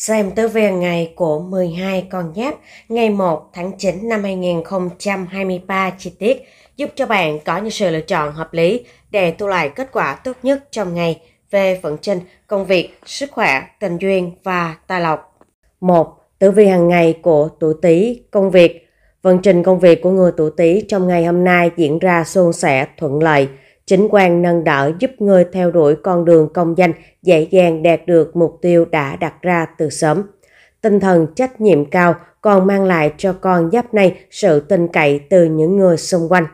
Xem tử vi ngày của 12 con giáp ngày 1 tháng 9 năm 2023 chi tiết giúp cho bạn có những sự lựa chọn hợp lý để thu lại kết quả tốt nhất trong ngày về vận trình, công việc, sức khỏe, tình duyên và tài lộc. 1. Tử vi hàng ngày của tuổi Tý, công việc. Vận trình công việc của người tuổi Tý trong ngày hôm nay diễn ra suôn sẻ, thuận lợi – Chính quan nâng đỡ giúp người theo đuổi con đường công danh dễ dàng đạt được mục tiêu đã đặt ra từ sớm. Tinh thần trách nhiệm cao còn mang lại cho con giáp này sự tin cậy từ những người xung quanh.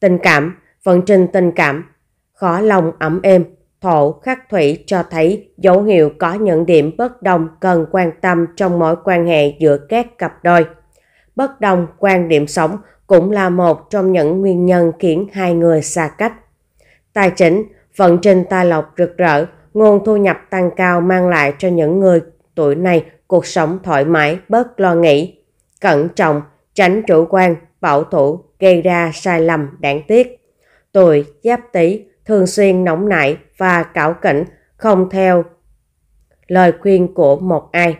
Tình cảm, vận trình tình cảm, khó lòng ấm êm, thổ khắc thủy cho thấy dấu hiệu có những điểm bất đồng cần quan tâm trong mối quan hệ giữa các cặp đôi. Bất đồng quan điểm sống cũng là một trong những nguyên nhân khiến hai người xa cách. Tài chính, vận trình tài lộc rực rỡ, nguồn thu nhập tăng cao mang lại cho những người tuổi này cuộc sống thoải mái, bớt lo nghĩ. Cẩn trọng, tránh chủ quan, bảo thủ, gây ra sai lầm đáng tiếc. Tuổi giáp tý thường xuyên nóng nảy và cảo kỉnh, không theo lời khuyên của một ai.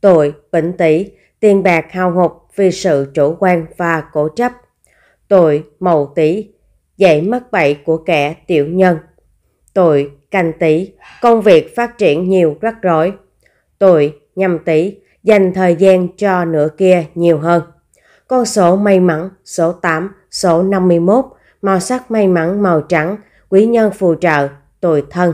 Tuổi bỉnh tý tiền bạc hao hụt vì sự chủ quan và cổ chấp. Tuổi mậu tý dạy mắc bậy của kẻ tiểu nhân. Tội canh tí, công việc phát triển nhiều rắc rối. Tội nhâm tí, dành thời gian cho nửa kia nhiều hơn. Con số may mắn số 8, số 51, màu sắc may mắn màu trắng, quý nhân phù trợ, tuổi thân.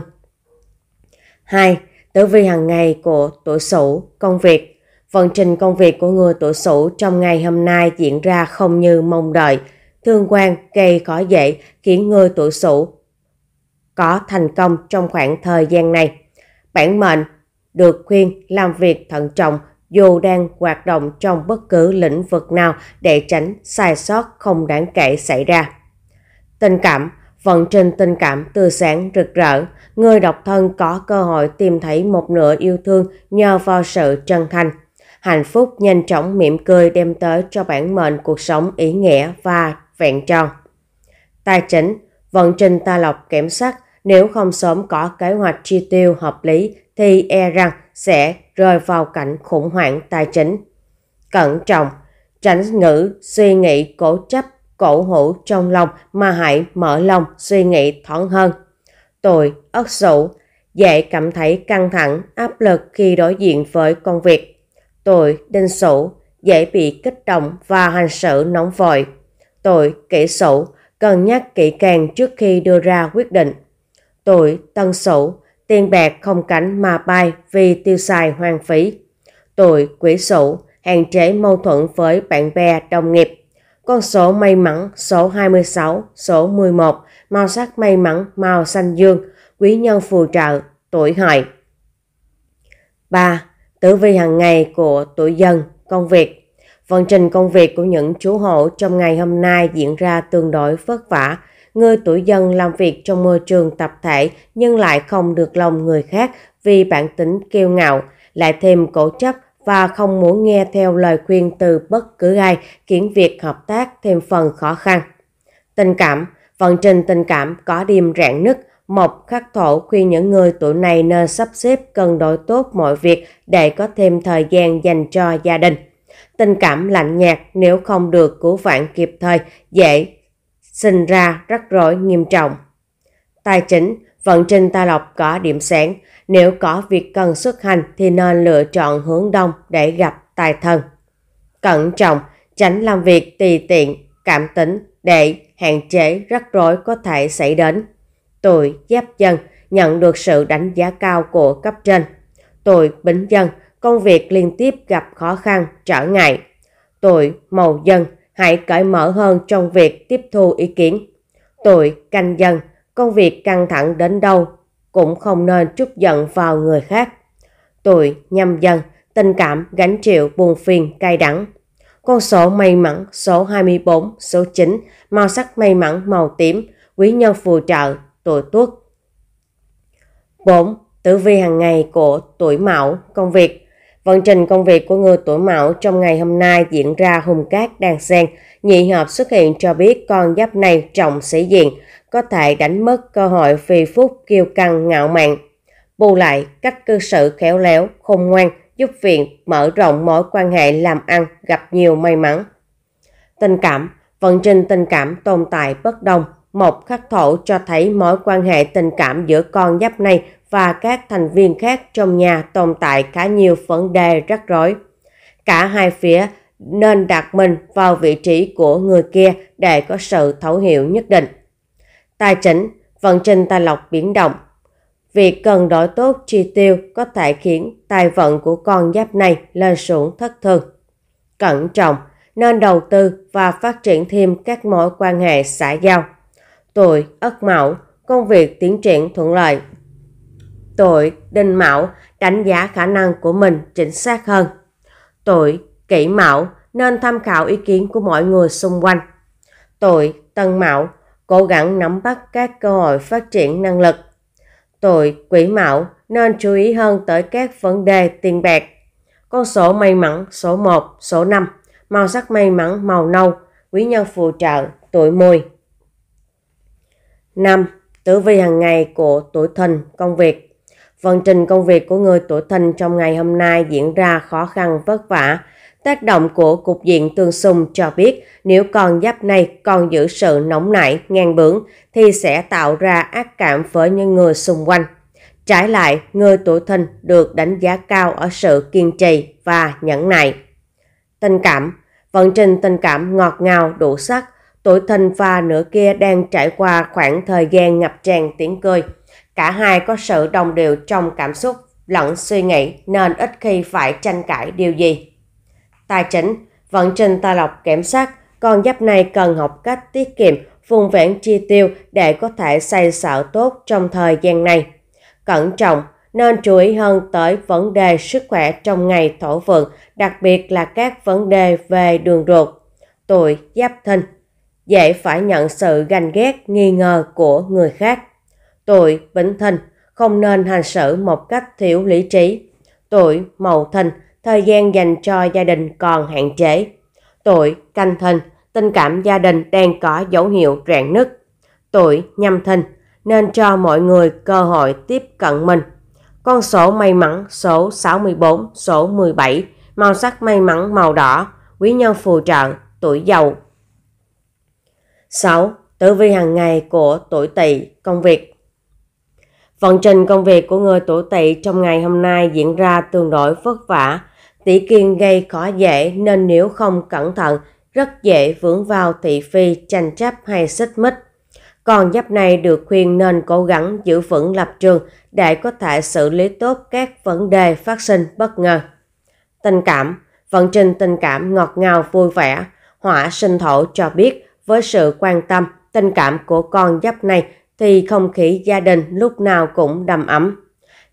2. Tử vi hàng ngày của tuổi Sửu, công việc. Vận trình công việc của người tuổi Sửu trong ngày hôm nay diễn ra không như mong đợi – thương quan gây khó dậy khiến ngươi tuổi sụ. Có thành công trong khoảng thời gian này. Bản mệnh được khuyên làm việc thận trọng dù đang hoạt động trong bất cứ lĩnh vực nào để tránh sai sót không đáng kể xảy ra. Tình cảm Vận trình tình cảm tươi sáng rực rỡ, người độc thân có cơ hội tìm thấy một nửa yêu thương nhờ vào sự chân thành. Hạnh phúc nhanh chóng mỉm cười đem tới cho bản mệnh cuộc sống ý nghĩa và vẹn tròn. Tài chính, vận trình ta lọc kiểm soát nếu không sớm có kế hoạch chi tiêu hợp lý thì e rằng sẽ rơi vào cảnh khủng hoảng tài chính. Cẩn trọng, tránh ngữ suy nghĩ cổ chấp, cổ hủ trong lòng mà hãy mở lòng suy nghĩ thoáng hơn. Tội, ất sủ, dễ cảm thấy căng thẳng, áp lực khi đối diện với công việc. Tội, đinh sủ, dễ bị kích động và hành xử nóng vội tội kỷ sổ cần nhắc kỹ càng trước khi đưa ra quyết định. Tội tân sổ, tiền bạc không cánh mà bay vì tiêu xài hoang phí. Tội quỷ sổ, hạn chế mâu thuẫn với bạn bè, đồng nghiệp. Con số may mắn số 26, số 11, màu sắc may mắn màu xanh dương, quý nhân phù trợ, tuổi hợi. 3. Tử vi hàng ngày của tuổi dân, công việc Vận trình công việc của những chú hộ trong ngày hôm nay diễn ra tương đối vất vả. Người tuổi dân làm việc trong môi trường tập thể nhưng lại không được lòng người khác vì bản tính kiêu ngạo, lại thêm cổ chấp và không muốn nghe theo lời khuyên từ bất cứ ai khiến việc hợp tác thêm phần khó khăn. Tình cảm Vận trình tình cảm có điềm rạn nứt, Mộc Khắc Thổ khuyên những người tuổi này nên sắp xếp cân đối tốt mọi việc để có thêm thời gian dành cho gia đình. Tình cảm lạnh nhạt nếu không được cứu vãn kịp thời dễ sinh ra rắc rối nghiêm trọng. Tài chính, vận trình ta lộc có điểm sáng. Nếu có việc cần xuất hành thì nên lựa chọn hướng đông để gặp tài thần. Cẩn trọng, tránh làm việc tùy tiện, cảm tính để hạn chế rắc rối có thể xảy đến. Tuổi giáp dân nhận được sự đánh giá cao của cấp trên. Tuổi bính dân công việc liên tiếp gặp khó khăn, trở ngại. Tuổi màu dân hãy cởi mở hơn trong việc tiếp thu ý kiến. Tuổi canh dần công việc căng thẳng đến đâu cũng không nên trút giận vào người khác. Tuổi nhâm dần tình cảm gánh chịu buồn phiền cay đắng. Con số may mắn số 24, số 9, màu sắc may mắn màu tím, quý nhân phù trợ, tuổi tuất. 4. Tử vi hàng ngày của tuổi mão, công việc Vận trình công việc của người tuổi mão trong ngày hôm nay diễn ra hùng cát đan xen. Nhị hợp xuất hiện cho biết con giáp này trọng sĩ diện, có thể đánh mất cơ hội vì phút kiêu căng ngạo mạn. Bù lại, cách cư xử khéo léo, khôn ngoan, giúp viện mở rộng mối quan hệ làm ăn, gặp nhiều may mắn. Tình cảm Vận trình tình cảm tồn tại bất đồng. Một khắc thổ cho thấy mối quan hệ tình cảm giữa con giáp này và các thành viên khác trong nhà tồn tại khá nhiều vấn đề rắc rối. Cả hai phía nên đặt mình vào vị trí của người kia để có sự thấu hiểu nhất định. Tài chính, vận trình tài lộc biến động. Việc cần đổi tốt chi tiêu có thể khiến tài vận của con giáp này lên xuống thất thường. Cẩn trọng, nên đầu tư và phát triển thêm các mối quan hệ xã giao. Tuổi Ất Mão, công việc tiến triển thuận lợi tội đinh mạo đánh giá khả năng của mình chính xác hơn. tội kỷ mạo nên tham khảo ý kiến của mọi người xung quanh. tội tân mạo cố gắng nắm bắt các cơ hội phát triển năng lực. tội quỷ mạo nên chú ý hơn tới các vấn đề tiền bạc. Con số may mắn số 1, số 5, màu sắc may mắn màu nâu, quý nhân phù trợ tuổi mùi. 5. Tử vi hàng ngày của tuổi thìn công việc Vận trình công việc của người tuổi thìn trong ngày hôm nay diễn ra khó khăn vất vả. Tác động của cục diện tương xung cho biết nếu con giáp này còn giữ sự nóng nảy, ngang bướng thì sẽ tạo ra ác cảm với những người xung quanh. Trái lại, người tuổi thìn được đánh giá cao ở sự kiên trì và nhẫn nại. Tình cảm Vận trình tình cảm ngọt ngào, đủ sắc, tuổi thìn và nửa kia đang trải qua khoảng thời gian ngập tràn tiếng cười. Cả hai có sự đồng đều trong cảm xúc lẫn suy nghĩ nên ít khi phải tranh cãi điều gì. Tài chính, vận trình tài lộc kiểm soát, con giáp này cần học cách tiết kiệm, vùng vẹn chi tiêu để có thể xây sở tốt trong thời gian này. Cẩn trọng, nên chú ý hơn tới vấn đề sức khỏe trong ngày thổ vượng, đặc biệt là các vấn đề về đường ruột. Tuổi Giáp thân dễ phải nhận sự ganh ghét, nghi ngờ của người khác tội Bính Thìn không nên hành xử một cách thiếu lý trí. tội Mậu Thìn thời gian dành cho gia đình còn hạn chế. tội Canh Thìn tình cảm gia đình đang có dấu hiệu rạn nứt. tội Nhâm Thìn nên cho mọi người cơ hội tiếp cận mình. Con số may mắn số 64, số 17, màu sắc may mắn màu đỏ, quý nhân phù trợ, tuổi giàu. 6. Tử vi hàng ngày của tuổi tỵ, công việc. Vận trình công việc của người tuổi tỵ trong ngày hôm nay diễn ra tương đối vất vả. Tỷ kiên gây khó dễ nên nếu không cẩn thận, rất dễ vướng vào thị phi, tranh chấp hay xích mích. Còn giáp này được khuyên nên cố gắng giữ vững lập trường để có thể xử lý tốt các vấn đề phát sinh bất ngờ. Tình cảm Vận trình tình cảm ngọt ngào vui vẻ, hỏa sinh thổ cho biết với sự quan tâm, tình cảm của con giáp này thì không khí gia đình lúc nào cũng đầm ấm.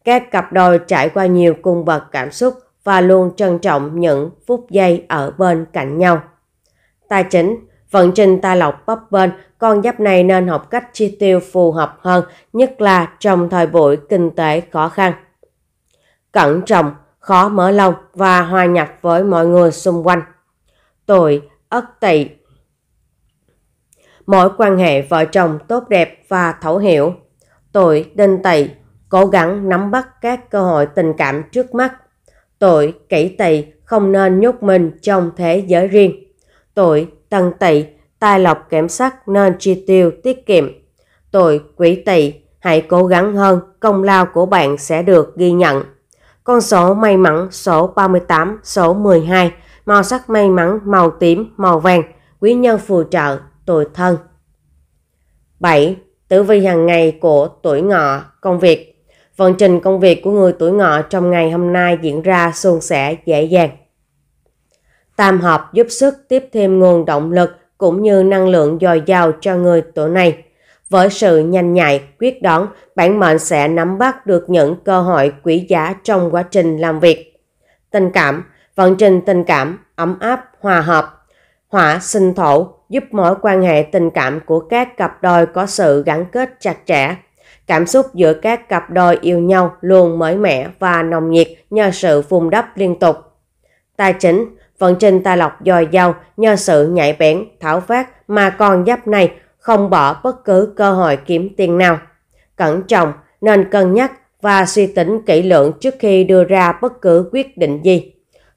Các cặp đôi trải qua nhiều cung bậc cảm xúc và luôn trân trọng những phút giây ở bên cạnh nhau. Tài chính, vận trình tài lộc bấp bên, con giáp này nên học cách chi tiêu phù hợp hơn, nhất là trong thời buổi kinh tế khó khăn. Cẩn trọng, khó mở lòng và hòa nhập với mọi người xung quanh. Tuổi Ất Tỵ mối quan hệ vợ chồng tốt đẹp và thấu hiểu. Tội đinh tỵ cố gắng nắm bắt các cơ hội tình cảm trước mắt. Tội kỹ tỵ không nên nhốt mình trong thế giới riêng. Tội tân tỵ tài lộc kiểm sắc nên chi tiêu tiết kiệm. Tội quỷ tỵ hãy cố gắng hơn, công lao của bạn sẽ được ghi nhận. Con số may mắn số 38, số 12, màu sắc may mắn màu tím, màu vàng, quý nhân phù trợ tuổi thân. 7. Tử vi hàng ngày của tuổi ngọ, công việc. Vận trình công việc của người tuổi ngọ trong ngày hôm nay diễn ra suôn sẻ dễ dàng. Tam hợp giúp sức tiếp thêm nguồn động lực cũng như năng lượng dồi dào cho người tuổi này. Với sự nhanh nhạy, quyết đoán, bản mệnh sẽ nắm bắt được những cơ hội quý giá trong quá trình làm việc. Tình cảm, vận trình tình cảm, ấm áp, hòa hợp, hỏa sinh thổ, giúp mối quan hệ tình cảm của các cặp đôi có sự gắn kết chặt chẽ. Cảm xúc giữa các cặp đôi yêu nhau luôn mới mẻ và nồng nhiệt nhờ sự vùng đắp liên tục. Tài chính, vận trình tài lộc dồi dào nhờ sự nhạy bén, thảo phát mà con giáp này không bỏ bất cứ cơ hội kiếm tiền nào. Cẩn trọng nên cân nhắc và suy tính kỹ lưỡng trước khi đưa ra bất cứ quyết định gì.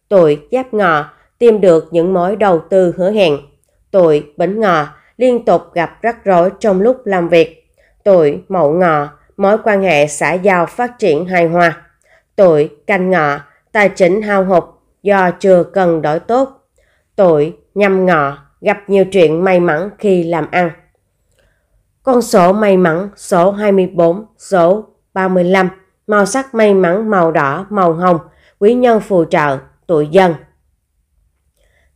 Tuổi giáp ngọ tìm được những mối đầu tư hứa hẹn Tuổi Bính Ngọ liên tục gặp rắc rối trong lúc làm việc. Tuổi Mậu Ngọ mối quan hệ xã giao phát triển hài hòa. Tuổi Canh Ngọ tài chính hao hụt do chưa cần đổi tốt. Tuổi Nhâm Ngọ gặp nhiều chuyện may mắn khi làm ăn. Con số may mắn số 24, số 35, màu sắc may mắn màu đỏ, màu hồng, quý nhân phù trợ, tuổi dân.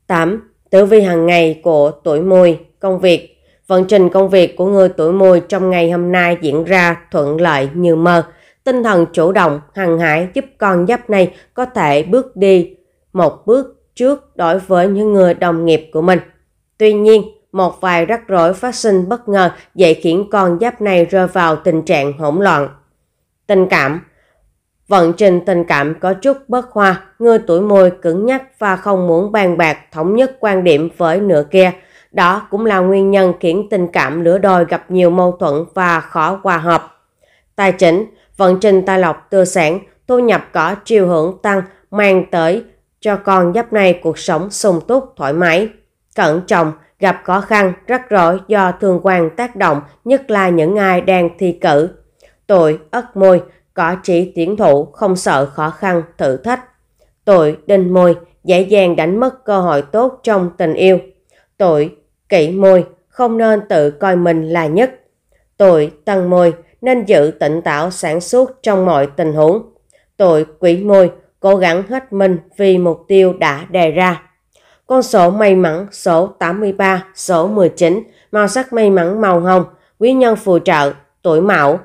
8. Tử vi hàng ngày của tuổi mùi, công việc. Vận trình công việc của người tuổi mùi trong ngày hôm nay diễn ra thuận lợi như mơ. Tinh thần chủ động, hằng hải giúp con giáp này có thể bước đi một bước trước đối với những người đồng nghiệp của mình. Tuy nhiên, một vài rắc rối phát sinh bất ngờ dễ khiến con giáp này rơi vào tình trạng hỗn loạn. Tình cảm Vận trình tình cảm có chút bất hòa, người tuổi mùi cứng nhắc và không muốn bàn bạc thống nhất quan điểm với nửa kia. Đó cũng là nguyên nhân khiến tình cảm lửa đôi gặp nhiều mâu thuẫn và khó hòa hợp. Tài chính, vận trình tài lộc tư sản, thu nhập có chiều hưởng tăng mang tới cho con giáp này cuộc sống sung túc thoải mái. Cẩn trọng, gặp khó khăn, rắc rối do thương quan tác động, nhất là những ai đang thi cử. Tội Ất Mùi có trí tiến thủ, không sợ khó khăn, thử thách. Tội đinh môi, dễ dàng đánh mất cơ hội tốt trong tình yêu. Tội kỵ môi, không nên tự coi mình là nhất. Tội tăng môi, nên giữ tỉnh táo sản xuất trong mọi tình huống. Tội quỷ môi, cố gắng hết mình vì mục tiêu đã đề ra. Con số may mắn số 83, số 19, màu sắc may mắn màu hồng, quý nhân phù trợ, tuổi mão,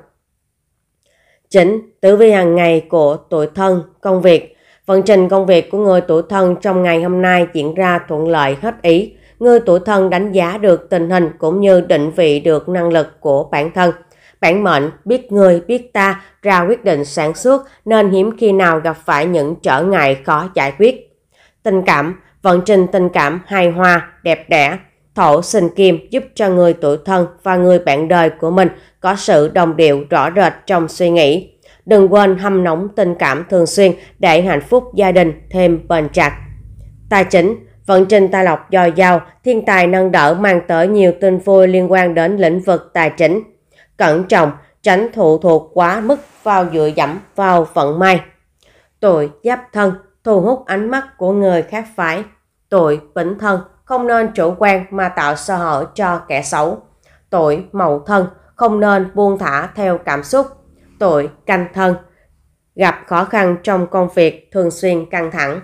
chỉnh tử vi hàng ngày của tuổi thân, công việc. Vận trình công việc của người tuổi thân trong ngày hôm nay diễn ra thuận lợi hết ý. Người tuổi thân đánh giá được tình hình cũng như định vị được năng lực của bản thân. Bản mệnh biết người biết ta ra quyết định sản xuất nên hiếm khi nào gặp phải những trở ngại khó giải quyết. Tình cảm, vận trình tình cảm hài hòa, đẹp đẽ. Thổ sinh kim giúp cho người tuổi thân và người bạn đời của mình có sự đồng điệu rõ rệt trong suy nghĩ. Đừng quên hâm nóng tình cảm thường xuyên để hạnh phúc gia đình thêm bền chặt. Tài chính Vận trình tài lộc dồi dào, thiên tài nâng đỡ mang tới nhiều tin vui liên quan đến lĩnh vực tài chính. Cẩn trọng, tránh thụ thuộc quá mức vào dựa dẫm vào vận may. Tuổi giáp thân thu hút ánh mắt của người khác phái. Tuổi bỉnh thân không nên chủ quan mà tạo sơ hở cho kẻ xấu. tội mậu thân không nên buông thả theo cảm xúc. tội canh thân gặp khó khăn trong công việc thường xuyên căng thẳng.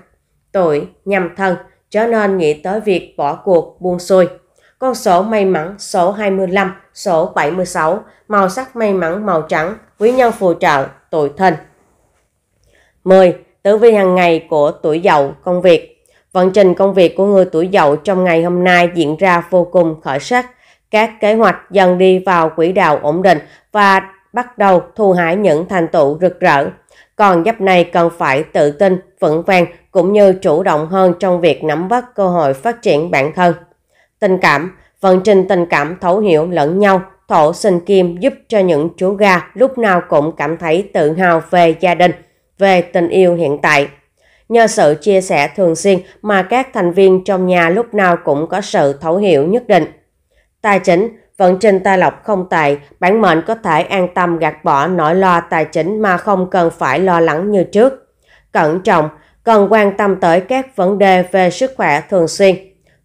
tội nhâm thân trở nên nghĩ tới việc bỏ cuộc buông xuôi. Con số may mắn số 25, số 76, màu sắc may mắn màu trắng, quý nhân phù trợ, tội thân. 10. Tử vi hàng ngày của tuổi dậu công việc Vận trình công việc của người tuổi dậu trong ngày hôm nay diễn ra vô cùng khởi sắc. Các kế hoạch dần đi vào quỹ đạo ổn định và bắt đầu thu hái những thành tựu rực rỡ. Còn giáp này cần phải tự tin, vững vàng cũng như chủ động hơn trong việc nắm bắt cơ hội phát triển bản thân. Tình cảm, vận trình tình cảm thấu hiểu lẫn nhau, thổ sinh kim giúp cho những chú gà lúc nào cũng cảm thấy tự hào về gia đình, về tình yêu hiện tại. Nhờ sự chia sẻ thường xuyên mà các thành viên trong nhà lúc nào cũng có sự thấu hiểu nhất định. Tài chính, vận trình tài lộc không tệ, bản mệnh có thể an tâm gạt bỏ nỗi lo tài chính mà không cần phải lo lắng như trước. Cẩn trọng, cần quan tâm tới các vấn đề về sức khỏe thường xuyên.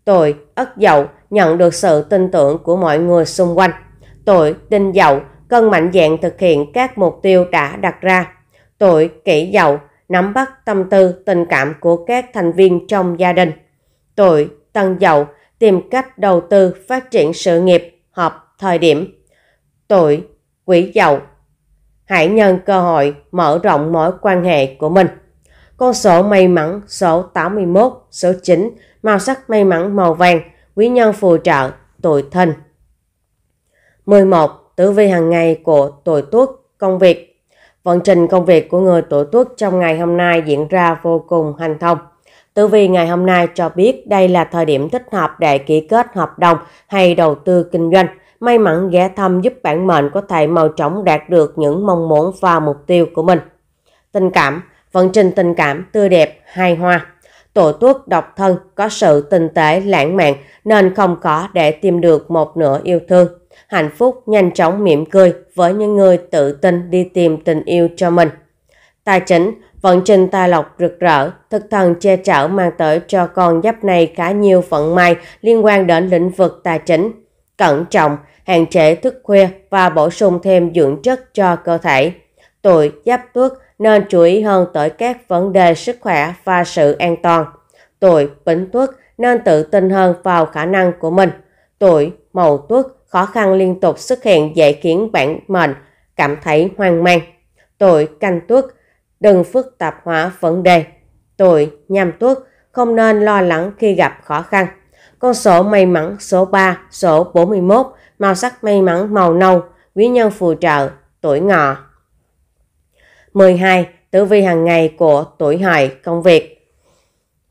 Tuổi Ất Dậu nhận được sự tin tưởng của mọi người xung quanh. Tuổi Đinh Dậu cần mạnh dạn thực hiện các mục tiêu đã đặt ra. Tuổi Kỷ Dậu nắm bắt tâm tư, tình cảm của các thành viên trong gia đình. Tuổi tăng dậu tìm cách đầu tư phát triển sự nghiệp hợp thời điểm. Tuổi quỷ dậu hãy nhân cơ hội mở rộng mối quan hệ của mình. Con số may mắn số 81, số 9, màu sắc may mắn màu vàng, quý nhân phù trợ, tuổi thìn. 11. Tử vi hàng ngày của tuổi tuất, công việc. Vận trình công việc của người tuổi tuất trong ngày hôm nay diễn ra vô cùng hành thông. Tử vi ngày hôm nay cho biết đây là thời điểm thích hợp để ký kết hợp đồng hay đầu tư kinh doanh. May mắn ghé thăm giúp bản mệnh có thể mau chóng đạt được những mong muốn và mục tiêu của mình. Tình cảm, vận trình tình cảm tươi đẹp, hài hòa. tuổi tuất độc thân có sự tinh tế lãng mạn nên không khó để tìm được một nửa yêu thương. Hạnh phúc nhanh chóng mỉm cười với những người tự tin đi tìm tình yêu cho mình. Tài chính, vận trình tài lộc rực rỡ, thực thần che chở mang tới cho con giáp này khá nhiều vận may liên quan đến lĩnh vực tài chính. Cẩn trọng, hạn chế thức khuya và bổ sung thêm dưỡng chất cho cơ thể. Tuổi giáp tuất nên chú ý hơn tới các vấn đề sức khỏe và sự an toàn. Tuổi bính tuất nên tự tin hơn vào khả năng của mình. Tuổi mậu tuất khó khăn liên tục xuất hiện dễ khiến bản mệnh cảm thấy hoang mang. Tuổi canh tuất đừng phức tạp hóa vấn đề. Tuổi nhâm tuất không nên lo lắng khi gặp khó khăn. Con số may mắn số 3, số 41, màu sắc may mắn màu nâu, quý nhân phù trợ, tuổi ngọ. 12. Tử vi hàng ngày của tuổi hợi công việc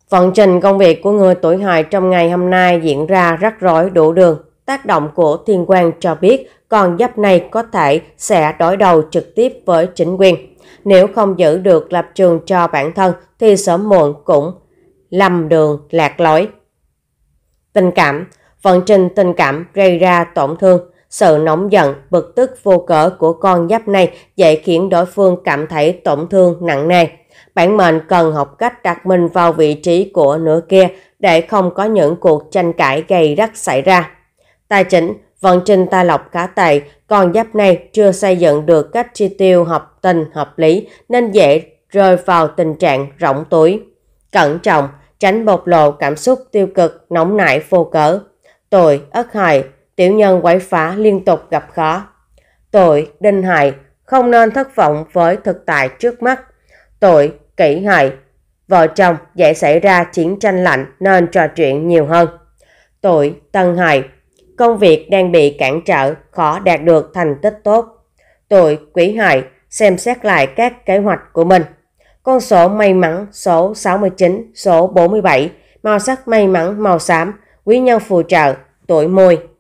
Vận trình công việc của người tuổi hợi trong ngày hôm nay diễn ra rắc rối đủ đường. Tác động của Thiên Quang cho biết con giáp này có thể sẽ đối đầu trực tiếp với chính quyền. Nếu không giữ được lập trường cho bản thân thì sớm muộn cũng lầm đường lạc lối. Tình cảm Vận trình tình cảm gây ra tổn thương. Sự nóng giận, bực tức vô cỡ của con giáp này dễ khiến đối phương cảm thấy tổn thương nặng nề. Bản mệnh cần học cách đặt mình vào vị trí của nửa kia để không có những cuộc tranh cãi gây rắc xảy ra. Tài chính, vận trình tài lộc khá tệ, còn giáp này chưa xây dựng được cách chi tiêu hợp tình hợp lý nên dễ rơi vào tình trạng rỗng túi. Cẩn trọng, tránh bộc lộ cảm xúc tiêu cực, nóng nảy vô cớ. Tội, ất hại, tiểu nhân quấy phá liên tục gặp khó. Tội, đinh hại, không nên thất vọng với thực tại trước mắt. Tội, kỷ hại, vợ chồng dễ xảy ra chiến tranh lạnh nên trò chuyện nhiều hơn. Tội, tân hại, công việc đang bị cản trở, khó đạt được thành tích tốt. Tuổi quỷ hợi xem xét lại các kế hoạch của mình. Con số may mắn số 69, số 47, màu sắc may mắn màu xám, quý nhân phù trợ, tuổi mùi.